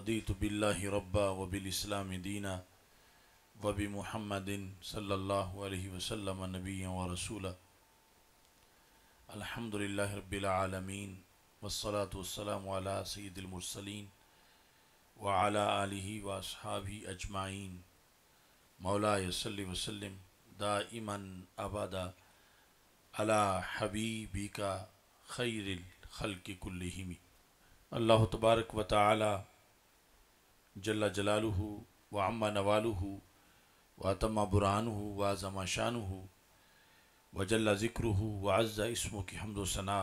रदीत बिल्लाहि रब्बा व बिल इस्लाम दीना व बि मुहम्मदिन सल्लल्लाहु अलैहि वसल्लम नबी व रसूला अल्हम्दुलिल्लाहि रब्बिल आलमीन वस्सलातु वस्सलाम अला सय्यिदिल मुरसलीन व अला आलिहि व अस्हाबी अजमाइन मौला सल्लि वसल्लम दाइमन अबदा अला हबीबिका खैरिल खल्कि कुल्लिहिमी अल्लाह तबारक व ताली जल्ला जलालू व अम्मा नवालू तमा बुरान व ज़मा शान हो व जल्ला ज़िक्र व अज़ा इसमों की हमदोसना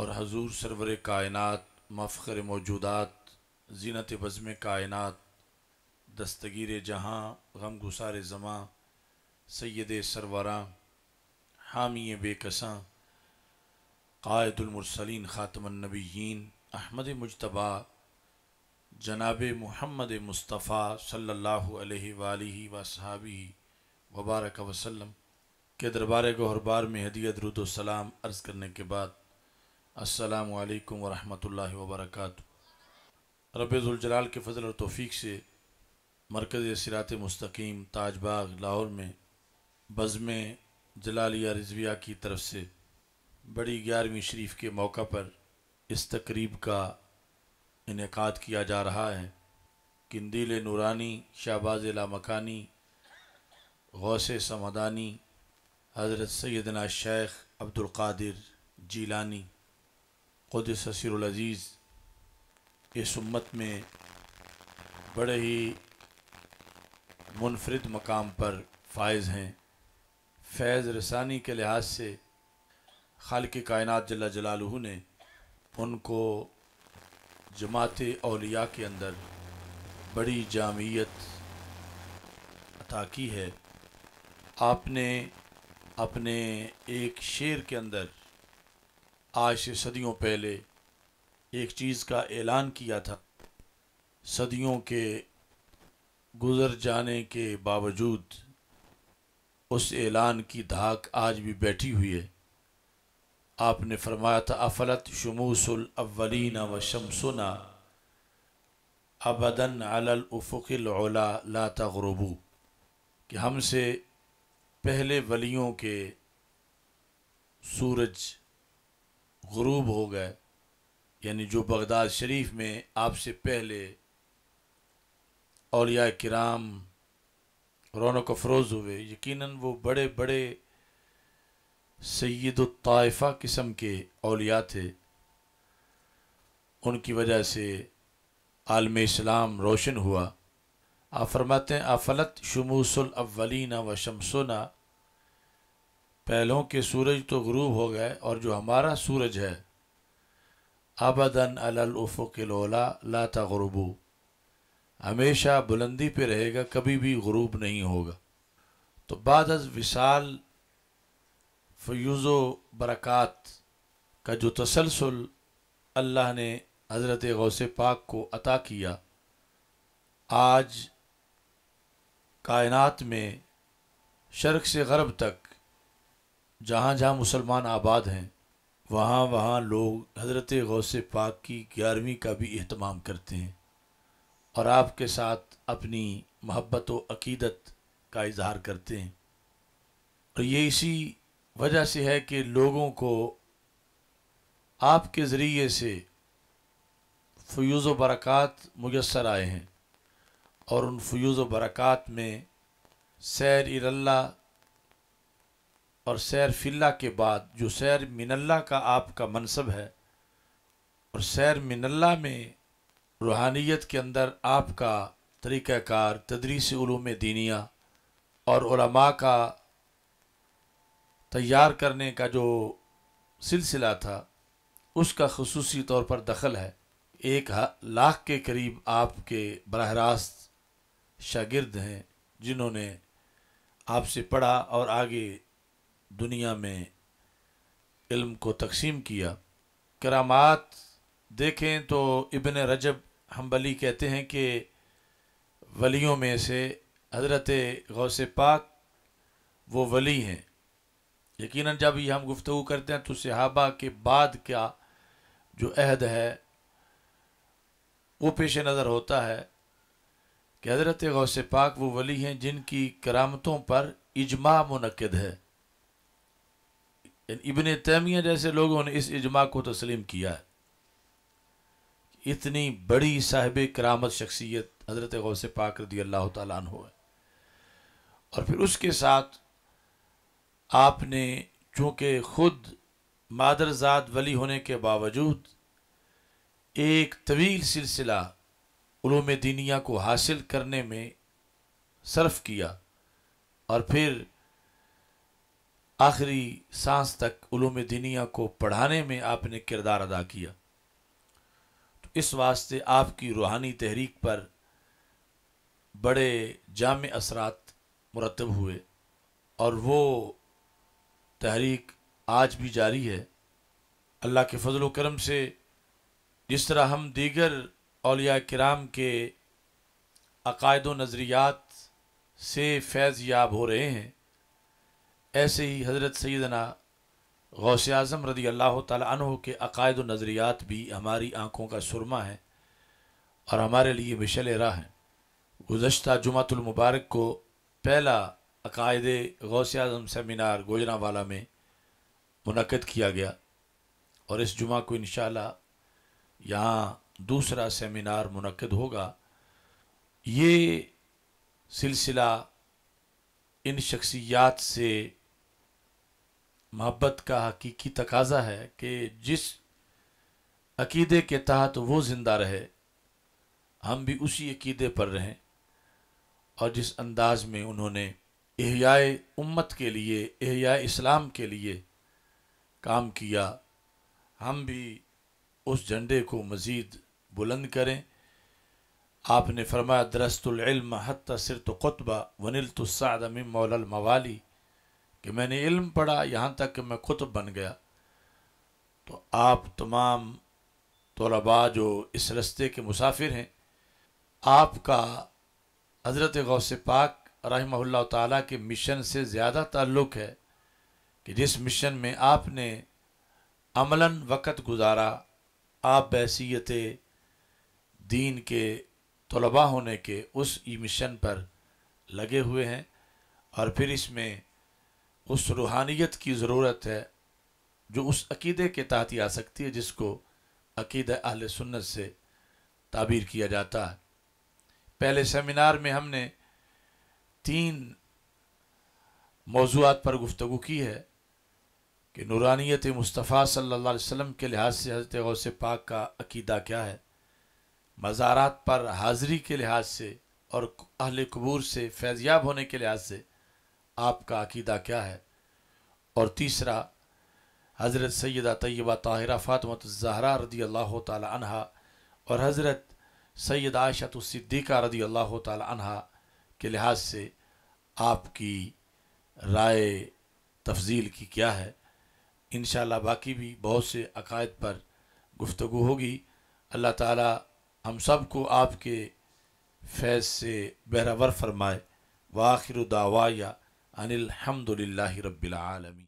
और हजूर सरवर कायनत मफ़र मौजूदात जीनत बज़म कायनत दस्तगीर जहाँ गम गुसार जमां सैद सरवरा हामी बेकसा कायदुलमरसलिन ख़ातमनबीन अहमद मुशतबा जनाब मुहमद मुस्तफ़ा सल्लल्लाहु अलैहि वबारक वसल्लम के दरबार गहरबार में हदीत रुद्लाम अर्ज़ करने के बाद अस्सलाम वालेकुम वरहमतुल्लाहि वबरक रबाल के फजल और तोफ़ी से मरकज़ सिरात मुस्तकीम ताजबाग लाहौर में बज़म जलालिया रिजविया की तरफ से बड़ी ग्यारहवीं शरीफ के मौका पर इस तकरीब का इनका किया जा रहा है किंदिल नूरानी शाहबाज ला मकानी गौस समदानी हज़रत सैदना शेख अब्दुल्कर जीलानी खुद ससीरज़ीज़ इस उम्मत में बड़े ही मुनफरद मकाम पर फायज़ हैं फैज़ रसानी के लिहाज से खाल कायन जला जलालू ने उनको जमात अलिया के अंदर बड़ी जामियत अता की है आपने अपने एक शेर के अंदर आज से सदियों पहले एक चीज़ का ऐलान किया था सदियों के गुज़र जाने के बावजूद उस ऐलान की धाक आज भी बैठी हुई है आपने फरमाया था अफलत शमूसल अवलीना व शमसना अबदन अलल उफ़ुकला ला कि हमसे पहले वलियों के सूरज गुरूब हो गए यानी जो बगदाद शरीफ में आपसे पहले औलिया कराम रौनक अफरोज़ हुए यकीनन वो बड़े बड़े सैदुलताइफ़ा किस्म के अलिया थे उनकी वजह से आलम इस्लाम रोशन हुआ आफरमत फरमाते हैं आफलत शमूसलवलिना व शमसना पहलों के सूरज तो गरूब हो गए और जो हमारा सूरज है आबदन अलफ़िलोला लाता गरूबू हमेशा बुलंदी पर रहेगा कभी भी गरूब नहीं होगा तो बाद विशाल फ्यूज़ बरक़ात का जो तसलसल अल्लाह ने हज़रत गौस पाक को अता किया आज कायनात में शर्क से गरब तक जहाँ जहाँ मुसलमान आबाद हैं वहाँ वहाँ लोग हज़रत गौस पाक की ग्यारहवीं का भी अहतमाम करते हैं और आपके साथ अपनी महब्बत व अकीदत का इजहार करते हैं और ये इसी वजह से है कि लोगों को आपके ज़रिए से फ्यूज़ व बरक़ात मुयसर आए हैं और उन फ्यूज़ व बरक़ात में सैर इल्ला और सैर फिल्ला के बाद जो सैर मिनल्ला का आपका मनसब है और सैर मिनल्ला में रूहानियत के अंदर आपका तरीक़ाकार तदरीस ूम दीनिया और का तैयार करने का जो सिलसिला था उसका खसूस तौर पर दखल है एक लाख के करीब आपके बरह रास्त शागिर्द हैं जिन्होंने आपसे पढ़ा और आगे दुनिया में इल्म को तकसीम किया करामात देखें तो इबन रजब हम्बली कहते हैं कि वलियों में से हज़रत से पाक वो वली हैं यकीनन जब ये हम गुफ्तु करते हैं तो सहाबा के बाद क्या जो अहद है वो पेश नज़र होता है कि हज़रत गौस पाक वो वली हैं जिनकी करामतों पर इजमा मनद है इबन तैमिया जैसे लोगों ने इस इजमा को तस्लीम किया है इतनी बड़ी साहिब करामत शख्सियत हज़रत गौस पाक रदी अल्लाह तन और फिर उसके साथ आपने चूँकि खुद मादरजात वली होने के बावजूद एक तवील सिलसिला ूम दीनिया को हासिल करने में सर्फ किया और फिर आखिरी सांस तक ूम दीनिया को पढ़ाने में आपने किरदार अदा किया तो इस वास्ते आपकी रूहानी तहरीक पर बड़े जाम असरात मुरतब हुए और वो तहरीक आज भी जारी है अल्लाह के फजल करम से जिस तरह हम दीगर अलिया कराम के अकायद नज़रियात से फैज़ याब हो रहे हैं ऐसे ही हज़रत सैदना गौस आज़म रदी अल्लाह तह के अकायद नज़रियात भी हमारी आँखों का सुरमा है और हमारे लिए मिशल राह हैं गुज्त जुमातुलमबारक को पहला अकायद गौस अजम सेमिनार गोजरावाला में मुनद किया गया और इस जुमा को इन शहाँ दूसरा सेमिनार मनकद होगा ये सिलसिला इन शख्सियात से महब्बत का हकीकी तकाजा है कि जिस अकीदे के तहत तो वो ज़िंदा रहे हम भी उसी अकीदे पर रहें और जिस अंदाज में उन्होंने एहयाए उम्मत के लिए एहयाए इस्लाम के लिए काम किया हम भी उस झंडे को मज़ीद बुलंद करें आपने फरमाया दरस्तुल्म हत सिर तो खुतबा वनिल तुस्सादमी मौलल मवाली कि मैंने इल्म पढ़ा यहाँ तक कि मैं खुतब बन गया तो आप तमाम तलबा जो इस रस्ते के मुसाफिर हैं आपका हज़रत से पाक रहमल्ला ताला के मिशन से ज़्यादा ताल्लुक़ है कि जिस मिशन में आपने अमलन वक़्त गुजारा आप बैसीत दीन के तलबा होने के उस ई मिशन पर लगे हुए हैं और फिर इसमें उस रूहानियत की ज़रूरत है जो उस अकीदे के तहत ही आ सकती है जिसको अकीद अहल सुन्नत से ताबीर किया जाता है पहले सेमिनार में हमने तीन मौजूद पर गुफ्तु की है कि नूरानियत मुस्तफ़ा सल्ला वसम के लिहाज से हज़रत गौस पाक का अकीदा क्या है मज़ारात पर हाज़री के लिहाज से और अहल कबूर से फैज़याब होने के लिहाज से आपका अकीदा क्या है और तीसरा हज़रत सैदा तय्यबा ताहिर फ़ातमत ज़हरा रदी अल्लाह तहा और हज़रत सैद आशत सिद्दीक़ा रदी अल्लाह तहा के लिहाज से आपकी राय तफजील की क्या है इन बाकी भी बहुत से अकायद पर गुफ्तु होगी अल्लाह ताला हम सब को आपके फैज़ से बहरावर फरमाए वाखिर अनिल अनिलहमदिल्ला रबीआलमी